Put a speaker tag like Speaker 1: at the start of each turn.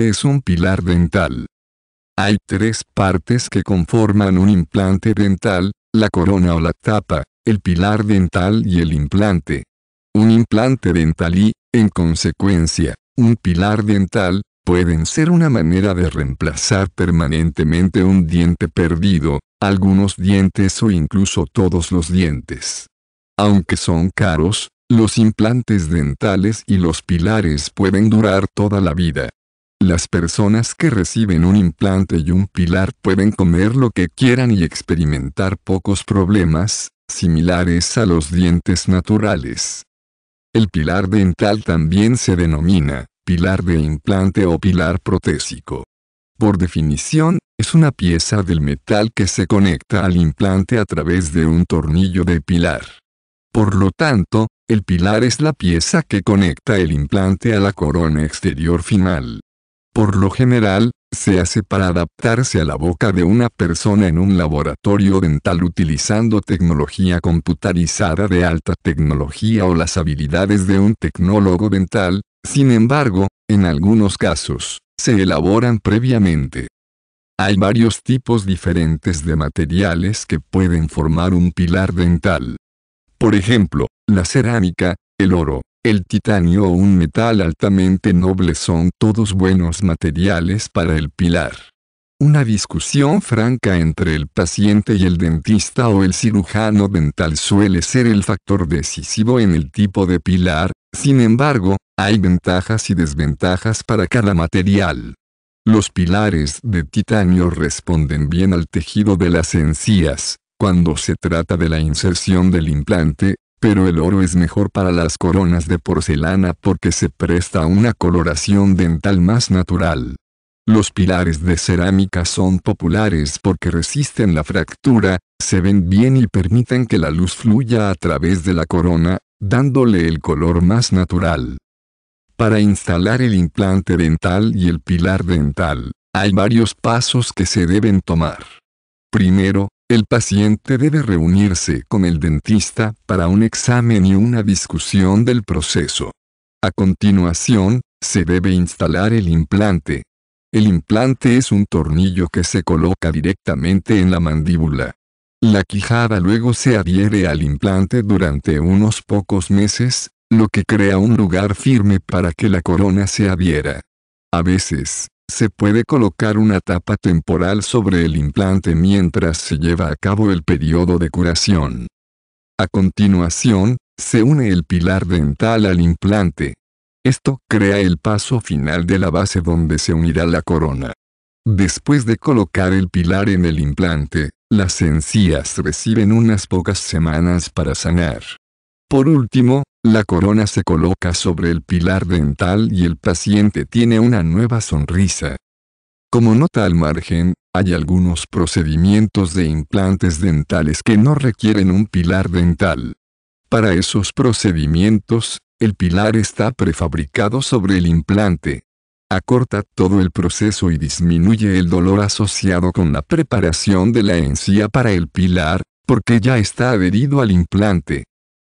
Speaker 1: es un pilar dental. Hay tres partes que conforman un implante dental, la corona o la tapa, el pilar dental y el implante. Un implante dental y, en consecuencia, un pilar dental, pueden ser una manera de reemplazar permanentemente un diente perdido, algunos dientes o incluso todos los dientes. Aunque son caros, los implantes dentales y los pilares pueden durar toda la vida. Las personas que reciben un implante y un pilar pueden comer lo que quieran y experimentar pocos problemas, similares a los dientes naturales. El pilar dental también se denomina pilar de implante o pilar protésico. Por definición, es una pieza del metal que se conecta al implante a través de un tornillo de pilar. Por lo tanto, el pilar es la pieza que conecta el implante a la corona exterior final. Por lo general, se hace para adaptarse a la boca de una persona en un laboratorio dental utilizando tecnología computarizada de alta tecnología o las habilidades de un tecnólogo dental, sin embargo, en algunos casos, se elaboran previamente. Hay varios tipos diferentes de materiales que pueden formar un pilar dental. Por ejemplo, la cerámica, el oro, el titanio o un metal altamente noble son todos buenos materiales para el pilar. Una discusión franca entre el paciente y el dentista o el cirujano dental suele ser el factor decisivo en el tipo de pilar, sin embargo, hay ventajas y desventajas para cada material. Los pilares de titanio responden bien al tejido de las encías, cuando se trata de la inserción del implante, pero el oro es mejor para las coronas de porcelana porque se presta a una coloración dental más natural. Los pilares de cerámica son populares porque resisten la fractura, se ven bien y permiten que la luz fluya a través de la corona, dándole el color más natural. Para instalar el implante dental y el pilar dental, hay varios pasos que se deben tomar. Primero, el paciente debe reunirse con el dentista para un examen y una discusión del proceso. A continuación, se debe instalar el implante. El implante es un tornillo que se coloca directamente en la mandíbula. La quijada luego se adhiere al implante durante unos pocos meses, lo que crea un lugar firme para que la corona se adhiera. A veces, se puede colocar una tapa temporal sobre el implante mientras se lleva a cabo el periodo de curación. A continuación, se une el pilar dental al implante. Esto crea el paso final de la base donde se unirá la corona. Después de colocar el pilar en el implante, las encías reciben unas pocas semanas para sanar. Por último, la corona se coloca sobre el pilar dental y el paciente tiene una nueva sonrisa. Como nota al margen, hay algunos procedimientos de implantes dentales que no requieren un pilar dental. Para esos procedimientos, el pilar está prefabricado sobre el implante. Acorta todo el proceso y disminuye el dolor asociado con la preparación de la encía para el pilar, porque ya está adherido al implante.